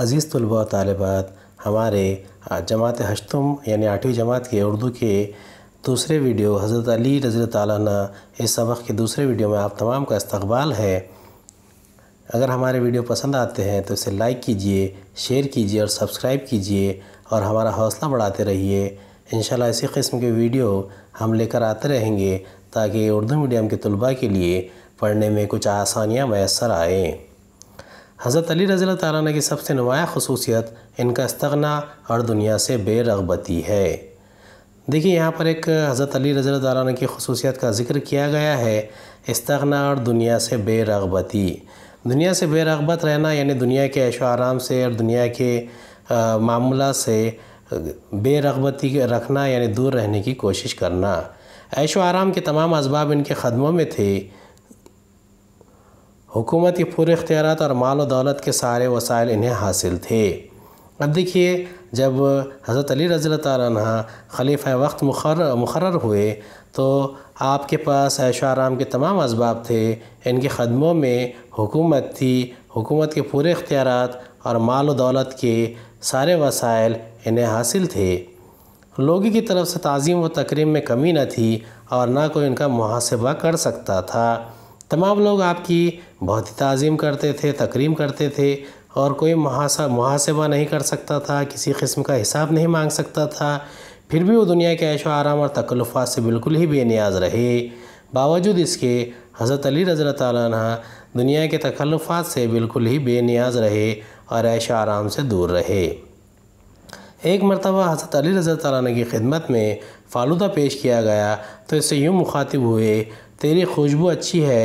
अज़ीज़ तलबा तलबात हमारे जमात हशतम यानी आठवीं जमात के उर्दू के दूसरे वीडियो हज़रत अली रज़ी ताला इस सबक के दूसरे वीडियो में आप तमाम का इस्तबाल है अगर हमारे वीडियो पसंद आते हैं तो इसे लाइक कीजिए शेयर कीजिए और सब्सक्राइब कीजिए और हमारा हौसला बढ़ाते रहिए इन इसी किस्म के वीडियो हम लेकर आते रहेंगे ताकि उर्दू मीडियम के तलबा के लिए पढ़ने में कुछ आसानियाँ मैसर आएँ हज़रत अली रज़ी ताली की सबसे नुमाया खसूसियत इनका इस्तना और दुनिया से बेरगबती है देखिए यहाँ पर एक हज़रत अली रज़ी ताली की खसूसियत का जिक्र किया गया है इस्तना और दुनिया से बेरगबती दुनिया से बेरगबत रहना यानी दुनिया के ऐशो आराम से और दुनिया के मामला से बेरगबती रखना यानी दूर रहने की कोशिश करना ऐशो आराम के तमाम इसबाब इनके ख़दमों में थे हुकूमत के पूरे इख्तियार और माल और दौलत के सारे वसाइल इन्हें हासिल थे अब देखिए जब हज़रत अली रज़ी तह वक्त मुखर मुखर हुए तो आपके पास ऐशो आराम के तमाम इसबाब थे इनके ख़दमों में हुकूमत थी हुकूमत के पूरे इख्तियार और माल और दौलत के सारे वसाइल इन्हें हासिल थे लोगों की तरफ से तज़ीम व तकरीम में कमी न थी और ना कोई इनका मुहासबा कर सकता था तमाम लोग आपकी बहुत ही तज़ीम करते थे तकरीम करते थे और कोई मुहासा मुहासबा नहीं कर सकता था किसी किस्म का हिसाब नहीं मांग सकता था फिर भी वो दुनिया के ऐशो आराम और तकल्लुफात से बिल्कुल ही बेनियाज रहे बावजूद इसके हज़रत अली रज़ी दुनिया के तकल्लुफात से बिल्कुल ही बेनियाज रहे और ऐश आराम से दूर रहे एक मरतबा हज़रत अली रजा तह की खिदमत में फ़ालूदा पेश किया गया तो इससे यूँ मुखातिब हुए तेरी खुशबू अच्छी है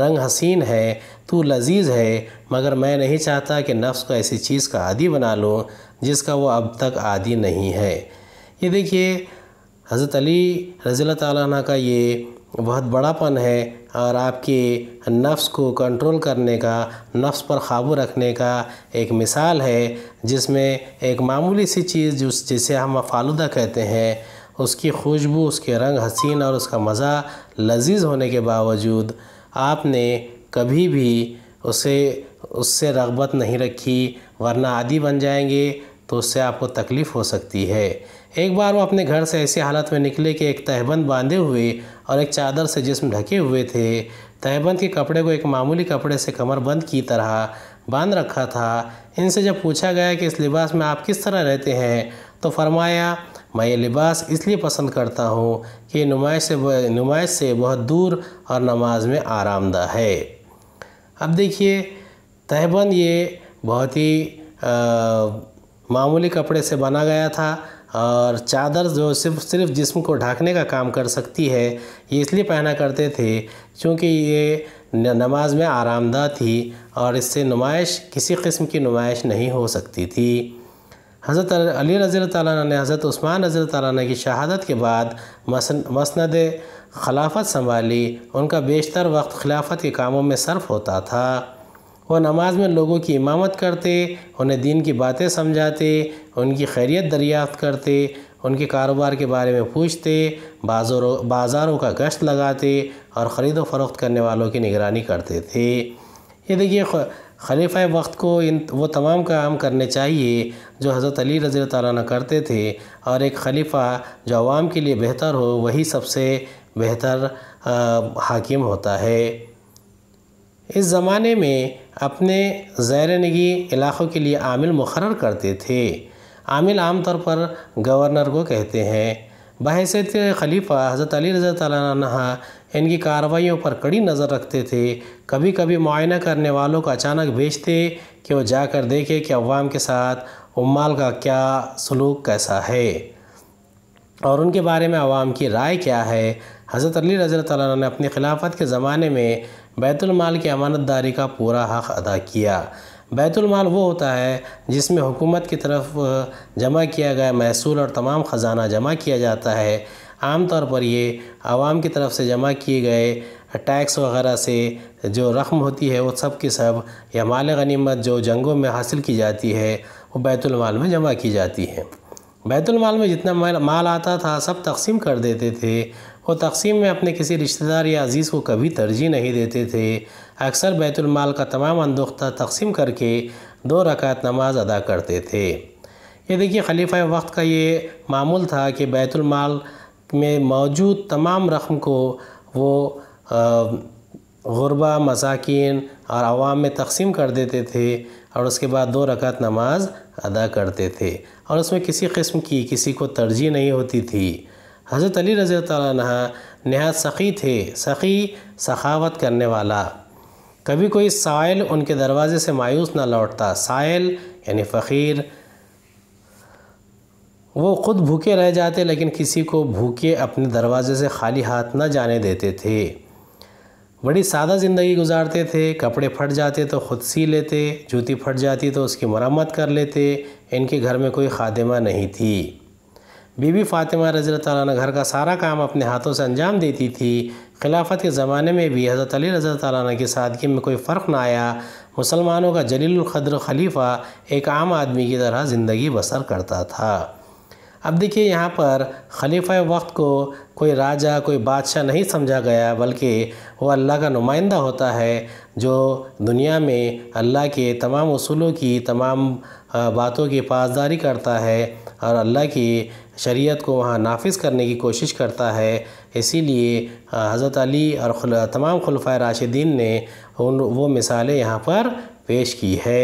रंग हसीन है तू लजीज़ है मगर मैं नहीं चाहता कि नफ्स को ऐसी चीज़ का आदि बना लूँ जिसका वो अब तक आदि नहीं है ये देखिए हज़रत अली रज़ी तन का ये बहुत बड़ापन है और आपके नफ्स को कंट्रोल करने का नफ्स पर काबू रखने का एक मिसाल है जिसमें एक मामूली सी चीज़ जिस जिसे हम फालूदा कहते हैं उसकी खुशबू उसके रंग हसीन और उसका मज़ा लजीज होने के बावजूद आपने कभी भी उसे उससे रगबत नहीं रखी वरना आदि बन जाएंगे तो उससे आपको तकलीफ़ हो सकती है एक बार वो अपने घर से ऐसी हालत में निकले कि एक तहबंद बांधे हुए और एक चादर से जिसम ढके हुए थे तहबंद के कपड़े को एक मामूली कपड़े से कमर बंद की तरह बांध रखा था इनसे जब पूछा गया कि इस लिबास में आप किस तरह रहते हैं तो फरमाया मैं ये लिबास इसलिए पसंद करता हूँ कि नुमाइश से नुमाइश से बहुत दूर और नमाज में आरामदह है अब देखिए तहबंद ये बहुत ही मामूली कपड़े से बना गया था और चादर जो सिर्फ सिर्फ जिस्म को ढकने का काम कर सकती है ये इसलिए पहना करते थे क्योंकि ये नमाज में आरामदह थी और इससे नुमाइश किसी किस्म की नुमाइश नहीं हो सकती थी हज़रत अली रज़ी तैन ने हज़रत उस्मान रज़ी तैन की शहादत के बाद मसंद खिलाफत संभाली उनका बेशतर वक्त खिलाफत के कामों में सर्फ होता था वह नमाज में लोगों की इमामत करते उन्हें दीन की बातें समझाते उनकी खैरियत दरियाफ्त करते उनके कारोबार के बारे में पूछते बाज़ारों बाज़ारों का गश्त लगाते और ख़रीद व फरोख्त करने वालों की निगरानी करते थे ये देखिए खलीफा वक्त को इन वो तमाम काम करने चाहिए जो हज़रत अली रज़ी तारा करते थे और एक खलीफा जो आवाम के लिए बेहतर हो वही सबसे बेहतर हाकिम होता है इस ज़माने में अपने ज़ैर नगी इलाक़ों के लिए आमिल मुकर करते थे आमिल आम तौर पर गवर्नर को कहते हैं बहसीत खलीफा हज़रत अली रज़ा तह इनकी कार्रवाइयों पर कड़ी नज़र रखते थे कभी कभी मुआयना करने वालों को अचानक भेजते कि वो जाकर देखे कि अवाम के साथ उम्माल का क्या सलूक कैसा है और उनके बारे में आवाम की राय क्या है हज़रत अली रजरत ने अपनी खिलाफत के ज़माने में बैतुलमाल की अमानतदारी का पूरा हक़ अदा किया बैतुलमाल वो होता है जिसमें हुकूमत की तरफ जमा किया गया महसूल और तमाम ख़जाना जमा किया जाता है आमतौर पर ये आवाम की तरफ से जमा किए गए टैक्स वगैरह से जो रकम होती है वो सब की सब या माल गनीमत जो जंगों में हासिल की जाती है वो बैतुलमाल में जमा की जाती है बैतुलमाल में जितना माल आता था सब तकसीम कर देते थे वो तकसीम में अपने किसी रिश्तेदार या अजीज़ को कभी तरजीह नहीं देते थे अक्सर बैतुलमाल का तमाम अंदोख्ता तकसीम करके दो रकात नमाज अदा करते थे ये देखिए खलीफा वक्त का ये मामूल था कि बैतुलमाल में मौजूद तमाम रकम को वो गुरबा मसाकिन और आवाम में तकसीम कर देते थे और उसके बाद दो रकत नमाज अदा करते थे और उसमें किसी किस्म की किसी को तरजीह नहीं होती थी हज़रत अली रज़ी तह सख़ी थे सख़ी सखावत करने वाला कभी कोई साइल उनके दरवाज़े से मायूस ना लौटता साइल यानी फ़कीर वो ख़ुद भूखे रह जाते लेकिन किसी को भूखे अपने दरवाज़े से खाली हाथ ना जाने देते थे बड़ी सादा ज़िंदगी गुजारते थे कपड़े फट जाते तो ख़ुद सी लेते जूती फट जाती तो उसकी मरम्मत कर लेते इनके घर में कोई खादिमा नहीं थी बीबी फ़ातिमा रजरत घर का सारा काम अपने हाथों से अंजाम देती थी खिलाफत के ज़माने में भी हज़रत अली रजरत की सादगी में कोई फ़र्क ना आया मुसलमानों का जलील खद्र खलीफ़ा एक आम आदमी की तरह ज़िंदगी बसर करता था अब देखिए यहाँ पर खलीफा वक्त को कोई राजा कोई बादशाह नहीं समझा गया बल्कि वह अल्लाह का नुमाइंदा होता है जो दुनिया में अल्लाह के तमाम असूलों की तमाम बातों की पासदारी करता है और अल्लाह की शरीयत को वहाँ नाफिज करने की कोशिश करता है इसीलिए हज़रत अली और तमाम खुलफा राशिदीन ने उन वो मिसालें यहाँ पर पेश की है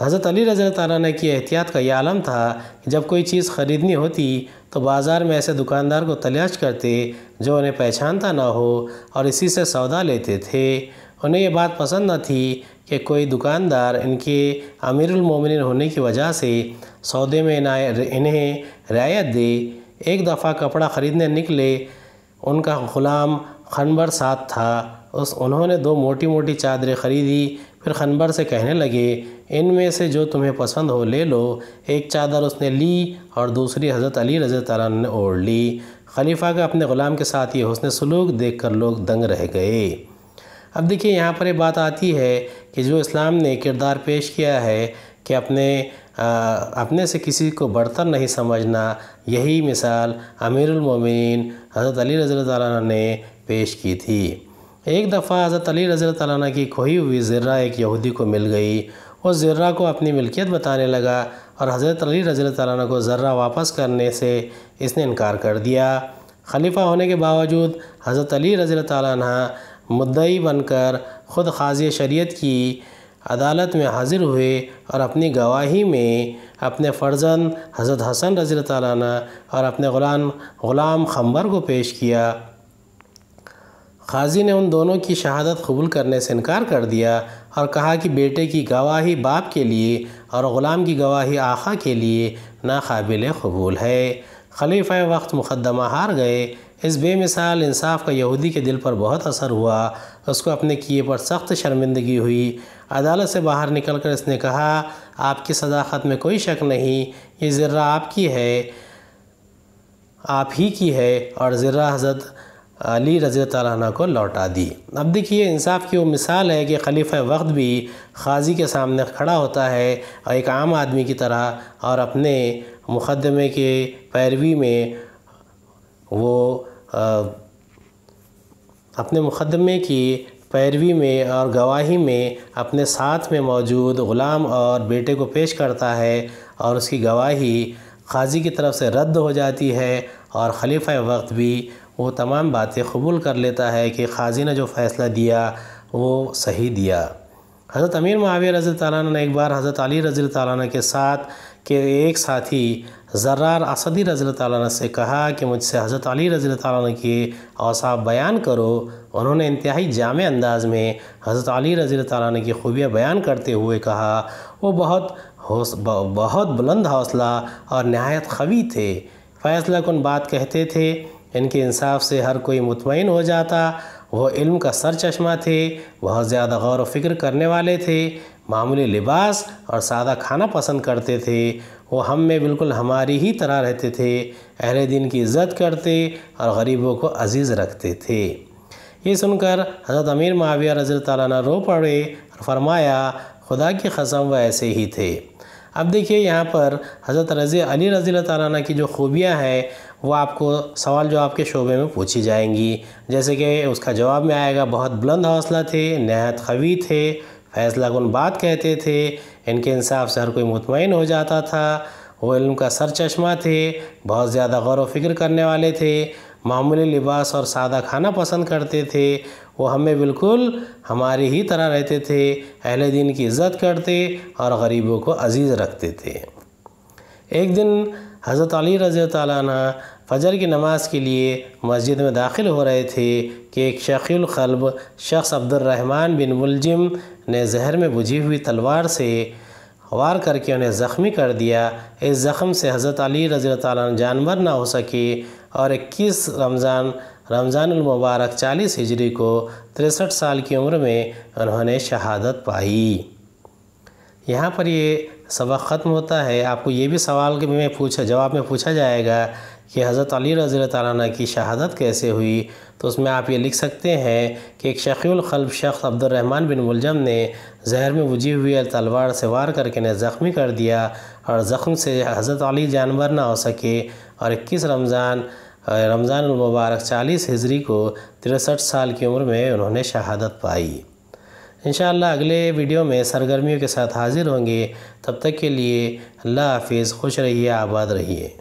हज़रत अली रज़ी तारा की एहतियात का यह आलम था कि जब कोई चीज़ ख़रीदनी होती तो बाज़ार में ऐसे दुकानदार को तलाश करते जो उन्हें पहचानता ना हो और इसी से सौदा लेते थे उन्हें यह बात पसंद न थी कि कोई दुकानदार इनके अमीरमिन होने की वजह से सौदे में इन्हें रियायत दे एक दफ़ा कपड़ा ख़रीदने निकले उनका ग़ुलाम खनबर साथ था उस उन्होंने दो मोटी मोटी चादरें ख़रीदी फिर खनबर से कहने लगे इनमें से जो तुम्हें पसंद हो ले लो एक चादर उसने ली और दूसरी हज़रत अली रज ने ओढ़ ली खलीफा का अपने ग़ुलाम के साथ ये हसन सलूक देख कर लोग दंग रह गए अब देखिए यहाँ पर ये बात आती है कि जो इस्लाम ने किरदार पेश किया है कि अपने आ, अपने से किसी को बढ़तर नहीं समझना यही मिसाल अमीरमिन हज़रत अली रज़ी ने पेश की थी एक दफ़ा हज़रत अली रज़ी तैन की खोई हुई ज़र्रा एक यहूदी को मिल गई उस ज़र्रा को अपनी मिल्कियत बताने लगा और हज़रत अली रज़ी तैन को ज़र्रा वापस करने से इसने इनकार कर दिया खलीफा होने के बावजूद हज़रत अली रज़ी तैन मुद्दई बनकर ख़ुद खाजी शरीत की अदालत में हाजिर हुए और अपनी गवाही में अपने फर्जन हज़रत हसन रज़ी तैन और अपने ग़ुलाम ग़ुलाम खम्बर को पेश किया खाजी ने उन दोनों की शहादत कबूल करने से इनकार कर दिया और कहा कि बेटे की गवाही बाप के लिए और ग़ुलाम की गवाही आखा के लिए नाकबिल कबूल है खलीफा वक्त मुकदमा हार गए इस बेमिसाल इंसाफ का यहूदी के दिल पर बहुत असर हुआ उसको अपने किए पर सख्त शर्मिंदगी हुई अदालत से बाहर निकलकर इसने कहा आपकी सदाकत में कोई शक नहीं ये ज़र्रा आपकी है आप ही की है और ज़र्रा हजरत अली रज़ी तारा को लौटा दी अब देखिए इंसाफ की वो मिसाल है कि खलीफ़ वक्त भी खाजी के सामने खड़ा होता है और एक आम आदमी की तरह और अपने मुकदमे के पैरवी में वो आ, अपने मुकदमे की पैरवी में और गवाही में अपने साथ में मौजूद ग़ुलाम और बेटे को पेश करता है और उसकी गवाही खाज़ी की तरफ से रद्द हो जाती है और खलीफा वक्त भी वो तमाम बातें कबूल कर लेता है कि खाजी ने जो फ़ैसला दिया वो सही दिया हज़रत अमीर माविया रज़ी ताली ने एक बार हज़रत अली रज़ी ताली के साथ के एक साथी जर्रार असदी रज़ी ताली से कहा कि मुझसे हज़रत अली रज़ी ताली के अवसाफ बयान करो उन्होंने इंतहाई जाम अंदाज़ में हज़रत अली रज़ी ताली की खूबियाँ बयान करते हुए कहा वो बहुत बहुत बुलंद हौसला और नहायत खवी थे फ़ैसला कन बात कहते थे इनके इंसाफ से हर कोई मुतमिन हो जाता वह इल्म का सर चश्मा थे बहुत ज़्यादा गौर व फिक्र करने वाले थे मामूली लिबास और सादा खाना पसंद करते थे वो हम में बिल्कुल हमारी ही तरह रहते थे अहल दिन की इज्जत करते और गरीबों को अजीज़ रखते थे ये सुनकर हज़रत अमीर माविया रज़ी तला रो पड़े और फरमाया खुदा की कसम वह ऐसे ही थे अब देखिए यहाँ पर हज़रत रज़ी अली रज़ी तारा की जो खूबियाँ हैं वो आपको सवाल जो आपके शोबे में पूछी जाएंगी जैसे कि उसका जवाब में आएगा बहुत बुलंद हौसला थे नहायत खवी थे फैसला गुन बात कहते थे इनके इंसाफ से हर कोई मुतमिन हो जाता था वो इल्म का सर चश्मा थे बहुत ज़्यादा गौर व फिक्र करने वाले थे मामूली लिबास और सादा खाना पसंद करते थे वो हमें बिल्कुल हमारी ही तरह रहते थे अहल दिन की इज़्ज़त करते और गरीबों को अजीज़ रखते थे एक दिन हज़रत अली रज़ी फजर की नमाज़ के लिए मस्जिद में दाखिल हो रहे थे कि एक शकीलकल्ब शख्स अब्दुलरहमान बिन मुलजिम ने जहर में बुझी हुई तलवार से वार करके उन्हें ज़ख्मी कर दिया इस ज़ख्म से हज़रत अली रज़ी जानवर ना हो सके और 21 रमज़ान मुबारक चालीस हिजरी को तिरसठ साल की उम्र में उन्होंने शहादत पाई यहाँ पर ये सबक ख़त्म होता है आपको ये भी सवाल के में पूछा जवाब में पूछा जाएगा कि हज़रत अली रज़ी तारा की शहादत कैसे हुई तो उसमें आप ये लिख सकते हैं कि एक शकीलखल्ब शख्स अब्दुलरहमान बिन मुलजम ने जहर में बुझी हुई तलवार से वार करके ने ज़ख्मी कर दिया और ज़ख्म से हज़रत अली जानवर ना हो सके और इक्कीस रमज़ान रमज़ान मुबारक 40 हिजरी को तिरसठ साल की उम्र में उन्होंने शहादत पाई इन अगले वीडियो में सरगर्मियों के साथ हाज़िर होंगे तब तक के लिए अल्लाह हाफिज़ खुश रहिए आबाद रहिए